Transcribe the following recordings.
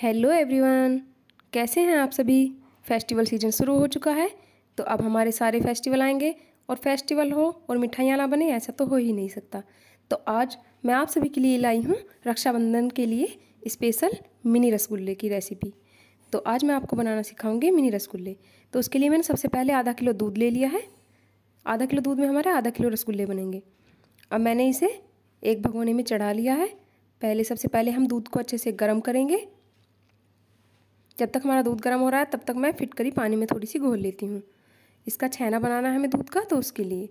hello everyone कैसे हैं आप सभी फेस्टिवल सीजन शुरू हो चुका है तो अब हमारे सारे फेस्टिवल आएंगे और फेस्टिवल हो और मिठाइयाँ ना बने ऐसा तो हो ही नहीं सकता तो आज मैं आप सभी के लिए लाई हूँ रक्षाबंधन के लिए स्पेशल मिनी रसगुल्ले की रेसिपी तो आज मैं आपको बनाना सिखाऊंगी मिनी रसगुल्ले तो उसके लिए मैंने सबसे पहले आधा किलो दूध ले लिया है आधा किलो दूध में हमारे आधा किलो रसगुल्ले बनेंगे अब मैंने इसे एक भगोने में चढ़ा लिया है पहले सबसे पहले हम दूध को अच्छे से गर्म करेंगे जब तक हमारा दूध गर्म हो रहा है तब तक मैं फिटकरी पानी में थोड़ी सी घोल लेती हूँ इसका छैना बनाना है हमें दूध का तो उसके लिए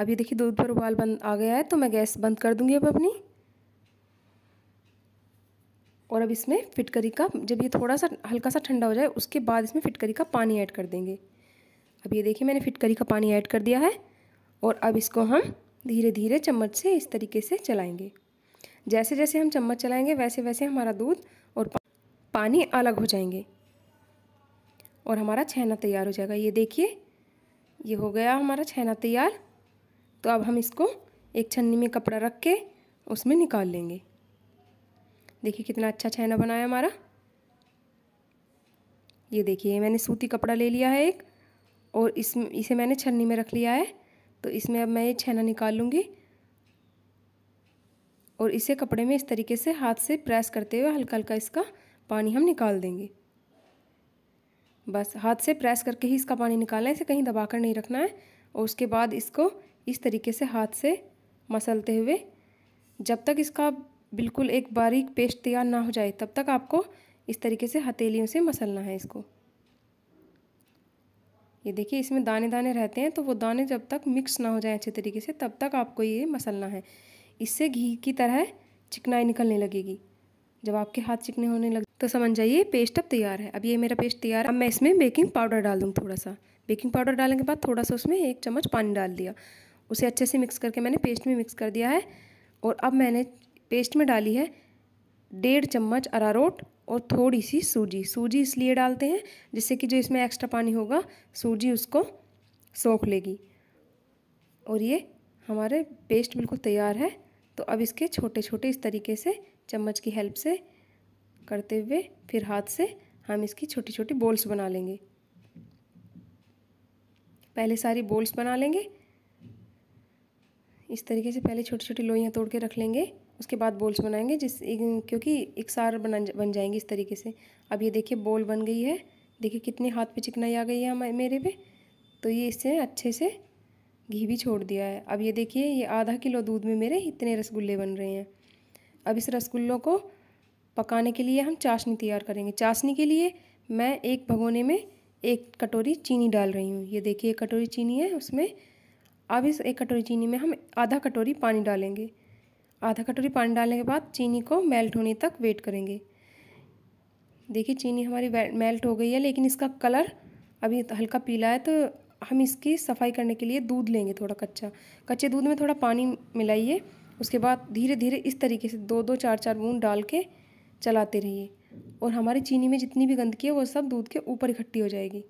अभी देखिए दूध पर उबाल बंद आ गया है तो मैं गैस बंद कर दूँगी अब अपनी और अब इसमें फिटकरी का जब ये थोड़ा सा हल्का सा ठंडा हो जाए उसके बाद इसमें फिटकरी का पानी ऐड कर देंगे अब ये देखिए मैंने फिटकरी का पानी ऐड कर दिया है और अब इसको हम धीरे धीरे चम्मच से इस तरीके से चलाएंगे जैसे जैसे हम चम्मच चलाएंगे वैसे वैसे हमारा दूध और पानी अलग हो जाएंगे और हमारा छैना तैयार हो जाएगा ये देखिए ये हो गया हमारा छैना तैयार तो अब हम इसको एक छन्नी में कपड़ा रख के उसमें निकाल लेंगे देखिए कितना अच्छा छैना बनाया हमारा ये देखिए मैंने सूती कपड़ा ले लिया है एक और इस इसे मैंने छन्नी में रख लिया है तो इसमें अब मैं ये छैना निकाल लूँगी और इसे कपड़े में इस तरीके से हाथ से प्रेस करते हुए हल्का हल्का इसका पानी हम निकाल देंगे बस हाथ से प्रेस करके ही इसका पानी निकालना है इसे कहीं दबाकर नहीं रखना है और उसके बाद इसको इस तरीके से हाथ से मसलते हुए जब तक इसका बिल्कुल एक बारीक पेस्ट तैयार ना हो जाए तब तक आपको इस तरीके से हथेलियों से मसलना है इसको ये देखिए इसमें दाने दाने रहते हैं तो वो दाने जब तक मिक्स ना हो जाए अच्छे तरीके से तब तक आपको ये मसलना है इससे घी की तरह चिकनाई निकलने लगेगी जब आपके हाथ चिकने होने लगे तो समझ जाइए पेस्ट अब तैयार है अब ये मेरा पेस्ट तैयार है अब मैं इसमें बेकिंग पाउडर डाल दूँ थोड़ा सा बेकिंग पाउडर डालने के बाद थोड़ा सा उसमें एक चम्मच पानी डाल दिया उसे अच्छे से मिक्स करके मैंने पेस्ट में मिक्स कर दिया है और अब मैंने पेस्ट में डाली है डेढ़ चम्मच अरारोट और थोड़ी सी सूजी सूजी इसलिए डालते हैं जिससे कि जो इसमें एक्स्ट्रा पानी होगा सूजी उसको सोख लेगी और ये हमारे पेस्ट बिल्कुल तैयार है तो अब इसके छोटे छोटे इस तरीके से चम्मच की हेल्प से करते हुए फिर हाथ से हम इसकी छोटी छोटी बोल्स बना लेंगे पहले सारी बोल्स बना लेंगे इस तरीके से पहले छोटी छोटी लोइयाँ तोड़ के रख लेंगे उसके बाद बोल्स बनाएंगे जिस क्योंकि एक सार बना बन जाएंगी इस तरीके से अब ये देखिए बोल बन गई है देखिए कितने हाथ पे चिकनाई आ गई है हमारे मेरे पे तो ये इससे अच्छे से घी भी छोड़ दिया है अब ये देखिए ये आधा किलो दूध में मेरे इतने रसगुल्ले बन रहे हैं अब इस रसगुल्लों को पकाने के लिए हम चाशनी तैयार करेंगे चाशनी के लिए मैं एक भगोने में एक कटोरी चीनी डाल रही हूँ ये देखिए एक कटोरी चीनी है उसमें अब इस एक कटोरी चीनी में हम आधा कटोरी पानी डालेंगे आधा कटोरी पानी डालने के बाद चीनी को मेल्ट होने तक वेट करेंगे देखिए चीनी हमारी मेल्ट हो गई है लेकिन इसका कलर अभी हल्का पीला है तो हम इसकी सफाई करने के लिए दूध लेंगे थोड़ा कच्चा कच्चे दूध में थोड़ा पानी मिलाइए उसके बाद धीरे धीरे इस तरीके से दो दो चार चार बूंद डाल के चलाते रहिए और हमारी चीनी में जितनी भी गंदगी है वो सब दूध के ऊपर इकट्ठी हो जाएगी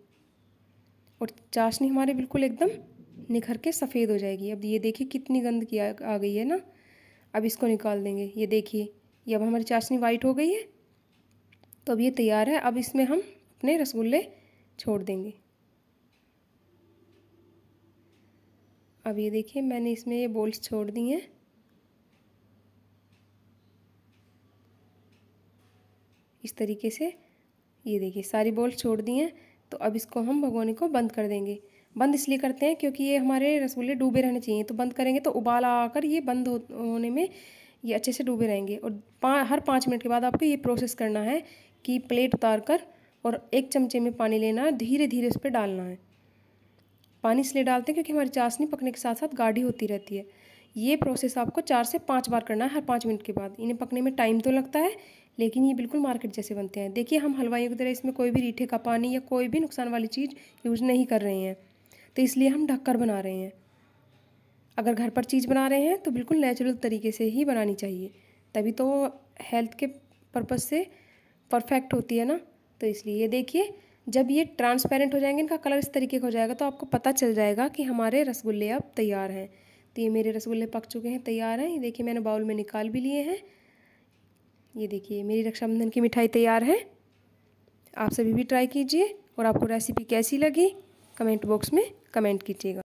और चाशनी हमारे बिल्कुल एकदम निखर के सफ़ेद हो जाएगी अब ये देखिए कितनी गंदगी आ, आ गई है ना अब इसको निकाल देंगे ये देखिए ये अब हमारी चाशनी वाइट हो गई है तो अब ये तैयार है अब इसमें हम अपने रसगुल्ले छोड़ देंगे अब ये देखिए मैंने इसमें ये बोल्स छोड़ दी हैं इस तरीके से ये देखिए सारी बोल्ट छोड़ दी हैं तो अब इसको हम भगोने को बंद कर देंगे बंद इसलिए करते हैं क्योंकि ये हमारे रसगुल्ले डूबे रहने चाहिए तो बंद करेंगे तो उबाल आकर ये बंद हो, होने में ये अच्छे से डूबे रहेंगे और पा, हर पाँच मिनट के बाद आपको ये प्रोसेस करना है कि प्लेट उतार कर और एक चमचे में पानी लेना है धीरे धीरे उस पर डालना है पानी इसलिए डालते हैं क्योंकि हमारी चाशनी पकने के साथ साथ गाढ़ी होती रहती है ये प्रोसेस आपको चार से पाँच बार करना है हर पाँच मिनट के बाद इन्हें पकने में टाइम तो लगता है लेकिन ये बिल्कुल मार्केट जैसे बनते हैं देखिए हम हलवाइयों की तरह इसमें कोई भी रीठे का पानी या कोई भी नुकसान वाली चीज़ यूज नहीं कर रहे हैं तो इसलिए हम ढककर बना रहे हैं अगर घर पर चीज़ बना रहे हैं तो बिल्कुल नेचुरल तरीके से ही बनानी चाहिए तभी तो हेल्थ के पर्पज़ से परफेक्ट होती है ना तो इसलिए ये देखिए जब ये ट्रांसपेरेंट हो जाएंगे इनका कलर इस तरीके का हो जाएगा तो आपको पता चल जाएगा कि हमारे रसगुल्ले अब तैयार हैं तो ये मेरे रसगुल्ले पक चुके हैं तैयार हैं ये देखिए मैंने बाउल में निकाल भी लिए हैं ये देखिए मेरी रक्षाबंधन की मिठाई तैयार है आप सभी भी ट्राई कीजिए और आपको रेसिपी कैसी लगी कमेंट बॉक्स में कमेंट कीजिएगा